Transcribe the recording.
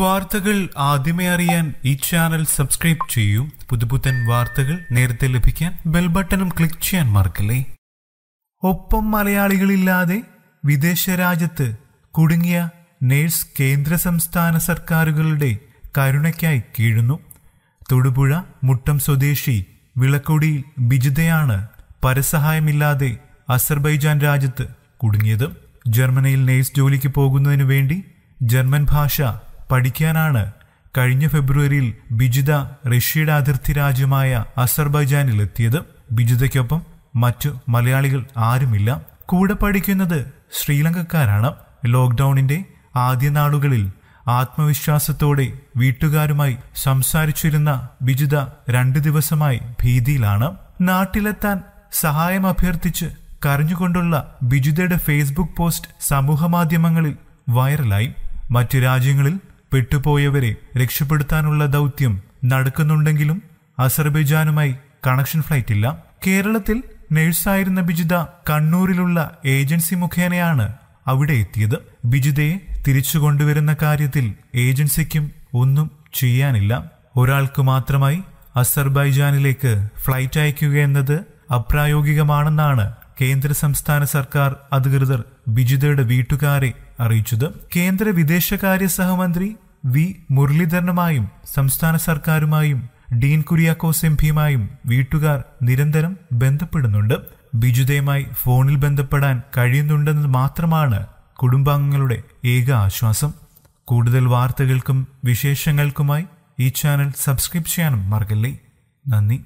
വാർത്തകൾ ആദ്യമേ അറിയാൻ ഈ ചാനൽ സബ്സ്ക്രൈബ് ചെയ്യൂ പുതുപുത്തൻ വാർത്തകൾ നേരത്തെ ലഭിക്കാൻ ബെൽ ബട്ടണും ക്ലിക്ക് ചെയ്യാൻ മറക്കല്ലേ ഒപ്പം മലയാളികളില്ലാതെ വിദേശ രാജ്യത്ത് കുടുങ്ങിയ നേഴ്സ് കേന്ദ്ര സംസ്ഥാന സർക്കാരുകളുടെ കരുണയ്ക്കായി കീഴുന്നു തൊടുപുഴ മുട്ടം സ്വദേശി വിളക്കൊടിയിൽ ബിജിതയാണ് പരസഹായമില്ലാതെ അസർബൈജാൻ രാജ്യത്ത് കുടുങ്ങിയത് ജർമ്മനിയിൽ നേഴ്സ് ജോലിക്ക് പോകുന്നതിനു വേണ്ടി ജർമ്മൻ ഭാഷ പഠിക്കാനാണ് കഴിഞ്ഞ ഫെബ്രുവരിയിൽ ബിജിത റഷ്യയുടെ അതിർത്തി രാജ്യമായ അസർബൈജാനിൽ എത്തിയത് ബിജിതയ്ക്കൊപ്പം മറ്റു മലയാളികൾ ആരുമില്ല കൂടെ പഠിക്കുന്നത് ശ്രീലങ്കക്കാരാണ് ലോക്ക്ഡൌണിന്റെ ആദ്യ നാളുകളിൽ ആത്മവിശ്വാസത്തോടെ വീട്ടുകാരുമായി സംസാരിച്ചിരുന്ന ബിജിത രണ്ടു ദിവസമായി ഭീതിയിലാണ് നാട്ടിലെത്താൻ സഹായം അഭ്യർത്ഥിച്ച് കരഞ്ഞുകൊണ്ടുള്ള ബിജുതയുടെ ഫേസ്ബുക്ക് പോസ്റ്റ് സമൂഹമാധ്യമങ്ങളിൽ വൈറലായി മറ്റു രാജ്യങ്ങളിൽ പെട്ടുപോയവരെ രക്ഷപ്പെടുത്താനുള്ള ദൗത്യം നടക്കുന്നുണ്ടെങ്കിലും അസർബൈജാനുമായി കണക്ഷൻ ഫ്ലൈറ്റ് ഇല്ല കേരളത്തിൽ നഴ്സായിരുന്ന ബിജിത കണ്ണൂരിലുള്ള ഏജൻസി മുഖേനയാണ് അവിടെ എത്തിയത് ബിജിതയെ തിരിച്ചു കൊണ്ടുവരുന്ന കാര്യത്തിൽ ഏജൻസിക്കും ഒന്നും ചെയ്യാനില്ല ഒരാൾക്ക് മാത്രമായി അസർബൈജാനിലേക്ക് ഫ്ലൈറ്റ് അയക്കുക എന്നത് അപ്രായോഗികമാണെന്നാണ് കേന്ദ്ര സംസ്ഥാന സർക്കാർ അധികൃതർ ബിജിതയുടെ വീട്ടുകാരെ അറിയിച്ചത് കേന്ദ്ര വിദേശകാര്യ സഹമന്ത്രി വി മുരളീധരനുമായും സംസ്ഥാന സർക്കാരുമായും ഡീൻ കുര്യാക്കോസ് എം വീട്ടുകാർ നിരന്തരം ബന്ധപ്പെടുന്നുണ്ട് ബിജുദയുമായി ഫോണിൽ ബന്ധപ്പെടാൻ കഴിയുന്നുണ്ടെന്ന് മാത്രമാണ് കുടുംബാംഗങ്ങളുടെ ഏക ആശ്വാസം കൂടുതൽ വാർത്തകൾക്കും വിശേഷങ്ങൾക്കുമായി ഈ ചാനൽ സബ്സ്ക്രൈബ് ചെയ്യാനും മറക്കല്ലേ നന്ദി